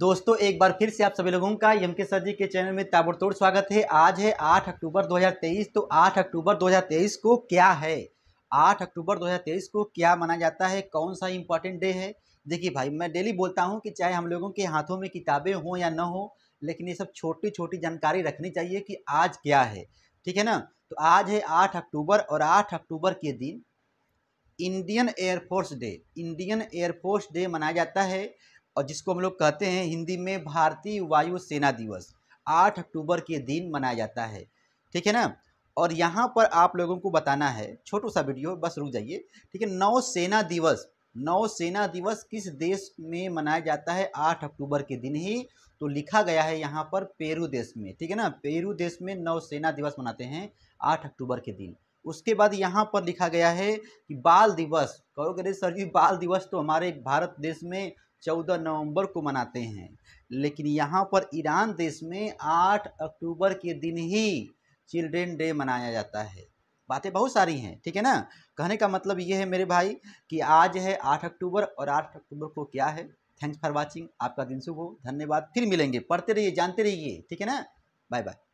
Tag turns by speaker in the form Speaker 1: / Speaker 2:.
Speaker 1: दोस्तों एक बार फिर से आप सभी लोगों का एम के सर जी के चैनल में ताबड़तोड़ स्वागत है आज है 8 अक्टूबर 2023 तो 8 अक्टूबर 2023 को क्या है 8 अक्टूबर 2023 को क्या माना जाता है कौन सा इम्पॉर्टेंट डे है देखिए भाई मैं डेली बोलता हूँ कि चाहे हम लोगों के हाथों में किताबें हों या न हो लेकिन ये सब छोटी छोटी जानकारी रखनी चाहिए कि आज क्या है ठीक है ना तो आज है आठ अक्टूबर और आठ अक्टूबर के दिन Indian air force day Indian air force day मनाया जाता है और जिसको हम लोग कहते हैं हिंदी में भारतीय वायुसेना दिवस आठ अक्टूबर के दिन मनाया जाता है ठीक है ना और यहाँ पर आप लोगों को बताना है छोटू सा वीडियो बस रुक जाइए ठीक है नौसेना दिवस नौसेना दिवस किस देश में मनाया जाता है आठ अक्टूबर के दिन ही तो लिखा गया है यहाँ पर पेरू देश में ठीक है ना पेरू देश में नौसेना दिवस मनाते हैं आठ अक्टूबर के दिन उसके बाद यहाँ पर लिखा गया है कि बाल दिवस कहोगे सर जी बाल दिवस तो हमारे भारत देश में चौदह नवंबर को मनाते हैं लेकिन यहाँ पर ईरान देश में आठ अक्टूबर के दिन ही चिल्ड्रेन डे मनाया जाता है बातें बहुत सारी हैं ठीक है ना कहने का मतलब ये है मेरे भाई कि आज है आठ अक्टूबर और आठ अक्टूबर को क्या है थैंक्स फॉर वॉचिंग आपका दिन शुभ हो धन्यवाद फिर मिलेंगे पढ़ते रहिए जानते रहिए ठीक है ना बाय बाय